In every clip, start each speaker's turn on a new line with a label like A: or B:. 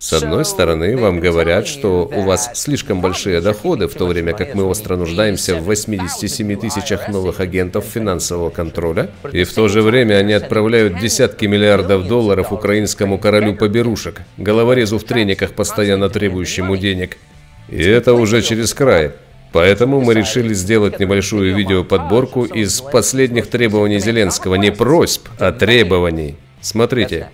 A: С одной
B: стороны, вам говорят, что у вас слишком большие доходы, в то время как мы
A: остро нуждаемся в 87 тысячах новых агентов финансового контроля, и в то же время они отправляют десятки миллиардов долларов украинскому королю поберушек, головорезу в трениках, постоянно требующему денег. И это уже через край. Поэтому мы решили сделать небольшую видеоподборку а, из последних требований Зеленского. Не просьб, а требований. Смотрите.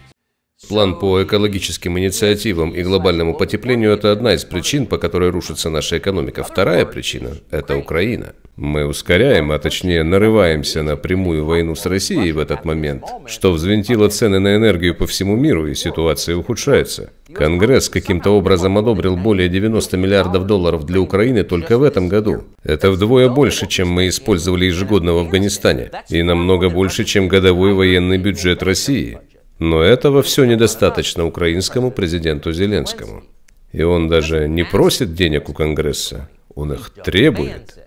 A: План по экологическим инициативам и глобальному потеплению – это одна из причин, по которой рушится наша экономика. Вторая причина – это Украина. Мы ускоряем, а точнее нарываемся на прямую войну с Россией в этот момент, что взвинтило цены на энергию по всему миру, и ситуация ухудшается. Конгресс каким-то образом одобрил более 90 миллиардов долларов для Украины только в этом году. Это вдвое больше, чем мы использовали ежегодно в Афганистане, и намного больше, чем годовой военный бюджет России. Но этого все недостаточно украинскому президенту Зеленскому. И он даже не просит денег у Конгресса, он их
B: требует.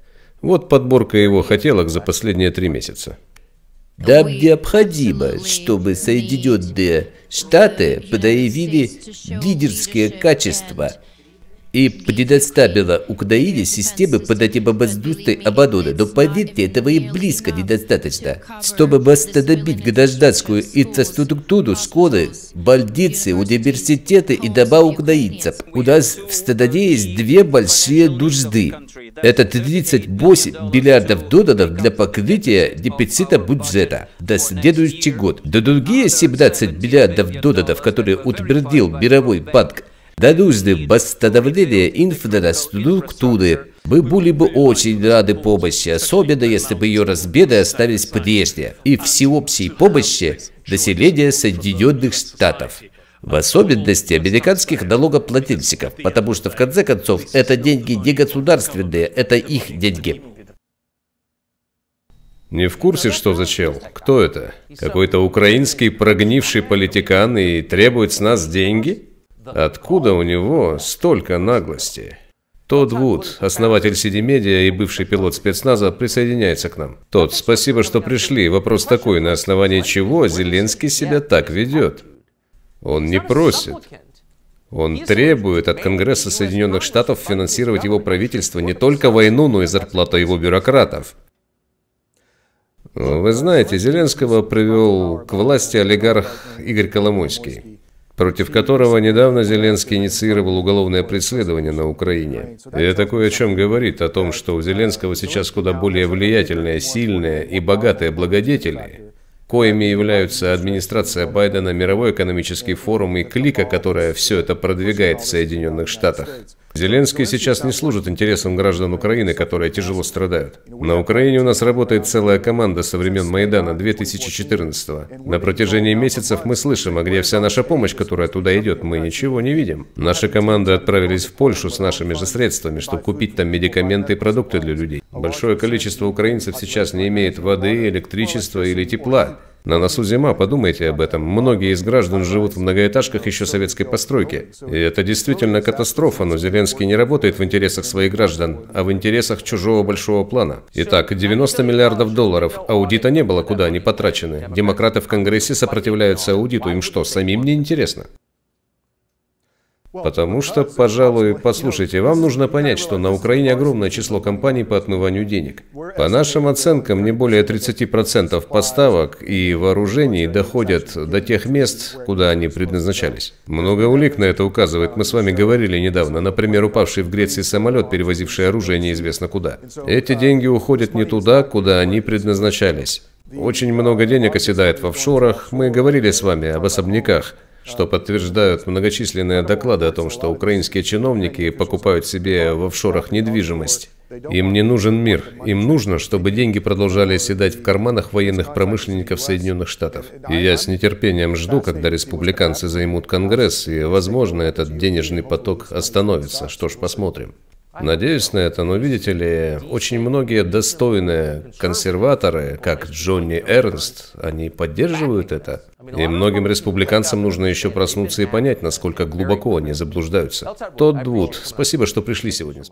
B: Вот подборка его хотелок за последние три месяца. Да необходимо, чтобы Соединенные Штаты проявили лидерские качества – и предоставила Украине системы противовоздушной обороны, но поверьте, этого и близко недостаточно. Чтобы восстановить гражданскую инфраструктуру, школы, больницы, университеты и дома украинцев, у нас в стране есть две большие нужды. Это 38 миллиардов долларов для покрытия дефицита бюджета до следующий год. До другие 17 миллиардов долларов, которые утвердил Мировой банк дадузды восстановления структуры. Мы были бы очень рады помощи, особенно если бы ее разбеды остались прежде, и всеобщей помощи населения Соединенных Штатов. В особенности американских налогоплательщиков, потому что в конце концов это деньги не государственные, это их деньги. Не в курсе, что за чел? Кто
A: это? Какой-то украинский прогнивший политикан и требует с нас деньги? Откуда у него столько наглости? Тодд Вуд, основатель CD Media и бывший пилот спецназа, присоединяется к нам. Тодд, спасибо, что пришли. Вопрос такой, на основании чего Зеленский себя так ведет? Он не просит. Он требует от Конгресса Соединенных Штатов финансировать его правительство не только войну, но и зарплату его бюрократов. Вы знаете, Зеленского привел к власти олигарх Игорь Коломойский против которого недавно Зеленский инициировал уголовное преследование на Украине. И это кое о чем говорит, о том, что у Зеленского сейчас куда более влиятельные, сильные и богатые благодетели, коими являются администрация Байдена, Мировой экономический форум и клика, которая все это продвигает в Соединенных Штатах. Зеленский сейчас не служит интересам граждан Украины, которые тяжело страдают. На Украине у нас работает целая команда со времен Майдана 2014 -го. На протяжении месяцев мы слышим, а где вся наша помощь, которая туда идет, мы ничего не видим. Наши команды отправились в Польшу с нашими же средствами, чтобы купить там медикаменты и продукты для людей. Большое количество украинцев сейчас не имеет воды, электричества или тепла. На носу зима, подумайте об этом. Многие из граждан живут в многоэтажках еще советской постройки. И это действительно катастрофа, но Зеленский не работает в интересах своих граждан, а в интересах чужого большого плана. Итак, 90 миллиардов долларов. Аудита не было, куда они потрачены. Демократы в Конгрессе сопротивляются аудиту. Им что, самим не интересно? Потому что, пожалуй, послушайте, вам нужно понять, что на Украине огромное число компаний по отмыванию денег. По нашим оценкам, не более 30% поставок и вооружений доходят до тех мест, куда они предназначались. Много улик на это указывает, мы с вами говорили недавно, например, упавший в Греции самолет, перевозивший оружие неизвестно куда. Эти деньги уходят не туда, куда они предназначались. Очень много денег оседает в офшорах, мы говорили с вами об особняках что подтверждают многочисленные доклады о том, что украинские чиновники покупают себе в офшорах недвижимость. Им не нужен мир. Им нужно, чтобы деньги продолжали оседать в карманах военных промышленников Соединенных Штатов. И я с нетерпением жду, когда республиканцы займут Конгресс, и, возможно, этот денежный поток остановится. Что ж, посмотрим. Надеюсь на это, но видите ли, очень многие достойные консерваторы, как Джонни Эрнст, они поддерживают это. И многим республиканцам нужно еще проснуться и понять, насколько глубоко
B: они заблуждаются. Тот Вуд, спасибо, что пришли сегодня.